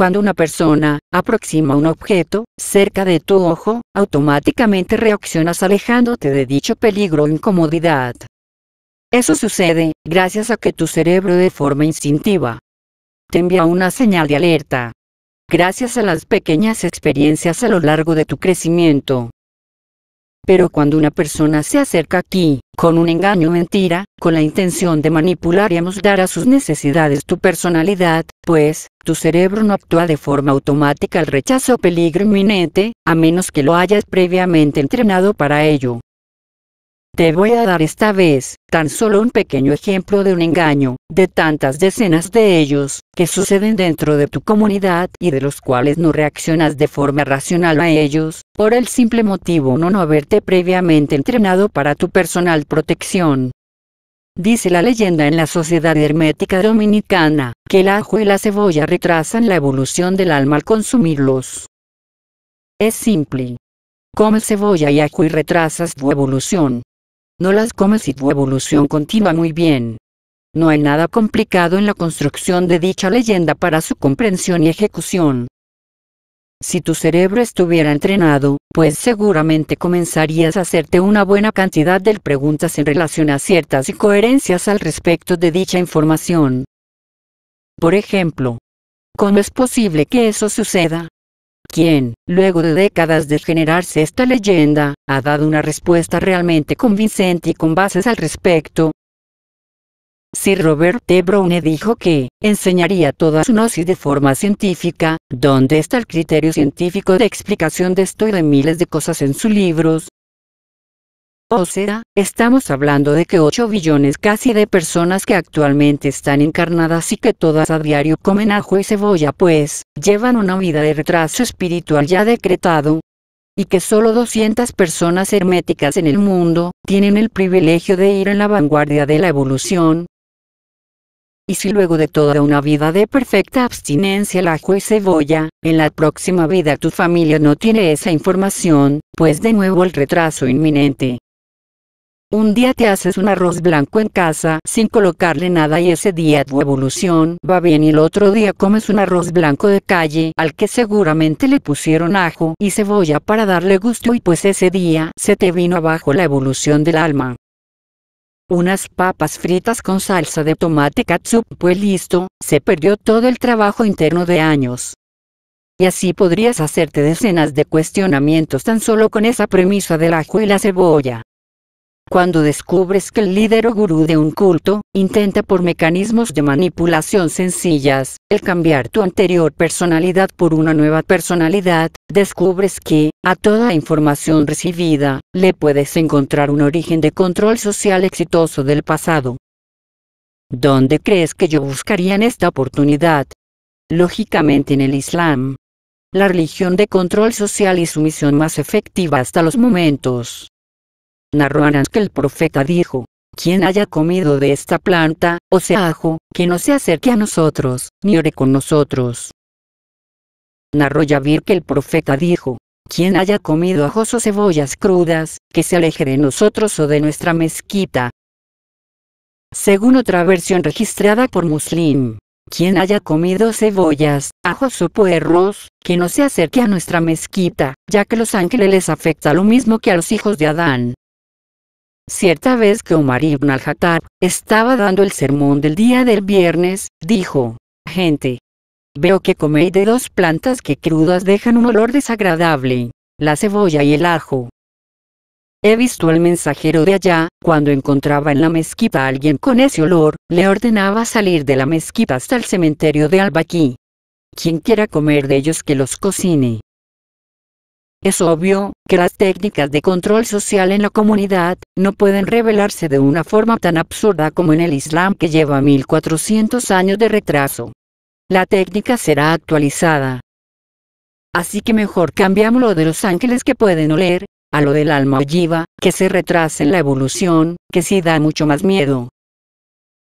Cuando una persona aproxima un objeto cerca de tu ojo, automáticamente reaccionas alejándote de dicho peligro o incomodidad. Eso sucede gracias a que tu cerebro de forma instintiva te envía una señal de alerta. Gracias a las pequeñas experiencias a lo largo de tu crecimiento, pero cuando una persona se acerca aquí, con un engaño mentira, con la intención de manipular y amusar a sus necesidades tu personalidad, pues, tu cerebro no actúa de forma automática al rechazo o peligro inminente, a menos que lo hayas previamente entrenado para ello. Te voy a dar esta vez, tan solo un pequeño ejemplo de un engaño, de tantas decenas de ellos, que suceden dentro de tu comunidad y de los cuales no reaccionas de forma racional a ellos, por el simple motivo no no haberte previamente entrenado para tu personal protección. Dice la leyenda en la sociedad hermética dominicana, que el ajo y la cebolla retrasan la evolución del alma al consumirlos. Es simple. Come cebolla y ajo y retrasas tu evolución. No las comes y tu evolución continúa muy bien. No hay nada complicado en la construcción de dicha leyenda para su comprensión y ejecución. Si tu cerebro estuviera entrenado, pues seguramente comenzarías a hacerte una buena cantidad de preguntas en relación a ciertas incoherencias al respecto de dicha información. Por ejemplo, ¿cómo es posible que eso suceda? quien, luego de décadas de generarse esta leyenda, ha dado una respuesta realmente convincente y con bases al respecto. Sir Robert T. Browne dijo que, enseñaría toda su gnosis de forma científica, ¿dónde está el criterio científico de explicación de esto y de miles de cosas en sus libros, o sea, estamos hablando de que 8 billones casi de personas que actualmente están encarnadas y que todas a diario comen ajo y cebolla pues, llevan una vida de retraso espiritual ya decretado. Y que solo 200 personas herméticas en el mundo, tienen el privilegio de ir en la vanguardia de la evolución. Y si luego de toda una vida de perfecta abstinencia la ajo y cebolla, en la próxima vida tu familia no tiene esa información, pues de nuevo el retraso inminente, un día te haces un arroz blanco en casa sin colocarle nada y ese día tu evolución va bien y el otro día comes un arroz blanco de calle al que seguramente le pusieron ajo y cebolla para darle gusto y pues ese día se te vino abajo la evolución del alma. Unas papas fritas con salsa de tomate katsup, pues listo, se perdió todo el trabajo interno de años. Y así podrías hacerte decenas de cuestionamientos tan solo con esa premisa del ajo y la cebolla. Cuando descubres que el líder o gurú de un culto, intenta por mecanismos de manipulación sencillas, el cambiar tu anterior personalidad por una nueva personalidad, descubres que, a toda información recibida, le puedes encontrar un origen de control social exitoso del pasado. ¿Dónde crees que yo buscaría en esta oportunidad? Lógicamente en el Islam. La religión de control social y su misión más efectiva hasta los momentos narrarán que el profeta dijo, quien haya comido de esta planta, o sea ajo, que no se acerque a nosotros, ni ore con nosotros. Narró Yavir que el profeta dijo, quien haya comido ajos o cebollas crudas, que se aleje de nosotros o de nuestra mezquita. Según otra versión registrada por Muslim, quien haya comido cebollas, ajos o puerros, que no se acerque a nuestra mezquita, ya que los ángeles les afecta lo mismo que a los hijos de Adán. Cierta vez que Omar ibn al-Hattab estaba dando el sermón del día del viernes, dijo, gente, veo que coméis de dos plantas que crudas dejan un olor desagradable, la cebolla y el ajo. He visto al mensajero de allá, cuando encontraba en la mezquita a alguien con ese olor, le ordenaba salir de la mezquita hasta el cementerio de Albaquí. Quien quiera comer de ellos que los cocine. Es obvio que las técnicas de control social en la comunidad no pueden revelarse de una forma tan absurda como en el Islam que lleva 1400 años de retraso. La técnica será actualizada. Así que mejor cambiamos lo de los ángeles que pueden oler, a lo del alma oyiva, que se retrasa en la evolución, que sí da mucho más miedo.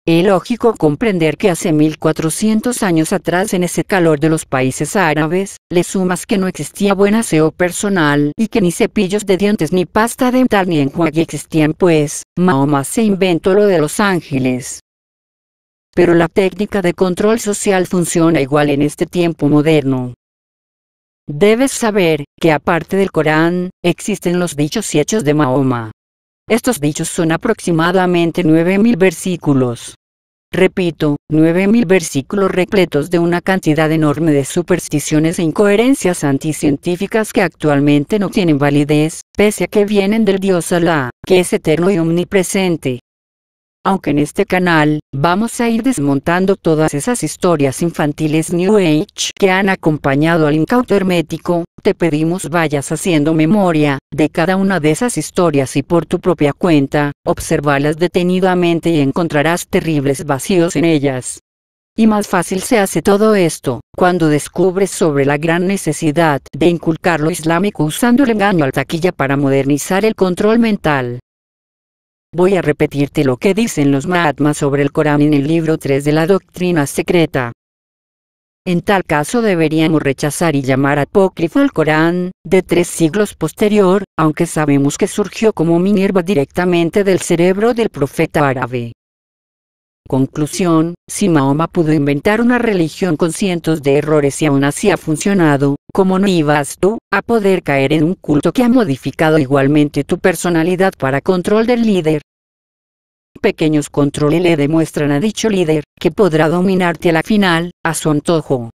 Es lógico comprender que hace 1400 años atrás en ese calor de los países árabes, le sumas que no existía buen aseo personal y que ni cepillos de dientes ni pasta dental ni enjuague existían pues, Mahoma se inventó lo de los ángeles. Pero la técnica de control social funciona igual en este tiempo moderno. Debes saber que aparte del Corán, existen los dichos y hechos de Mahoma, estos dichos son aproximadamente 9.000 versículos. Repito, 9.000 versículos repletos de una cantidad enorme de supersticiones e incoherencias anticientíficas que actualmente no tienen validez, pese a que vienen del Dios Alá, que es eterno y omnipresente. Aunque en este canal, vamos a ir desmontando todas esas historias infantiles New Age que han acompañado al incauto hermético, te pedimos vayas haciendo memoria, de cada una de esas historias y por tu propia cuenta, observalas detenidamente y encontrarás terribles vacíos en ellas. Y más fácil se hace todo esto, cuando descubres sobre la gran necesidad de inculcar lo islámico usando el engaño al taquilla para modernizar el control mental voy a repetirte lo que dicen los Mahatmas sobre el Corán en el libro 3 de la Doctrina Secreta. En tal caso deberíamos rechazar y llamar apócrifo al Corán, de tres siglos posterior, aunque sabemos que surgió como Minerva directamente del cerebro del profeta árabe. Conclusión, si Mahoma pudo inventar una religión con cientos de errores y aún así ha funcionado, ¿cómo no ibas tú a poder caer en un culto que ha modificado igualmente tu personalidad para control del líder? Pequeños controles le demuestran a dicho líder que podrá dominarte a la final, a su antojo.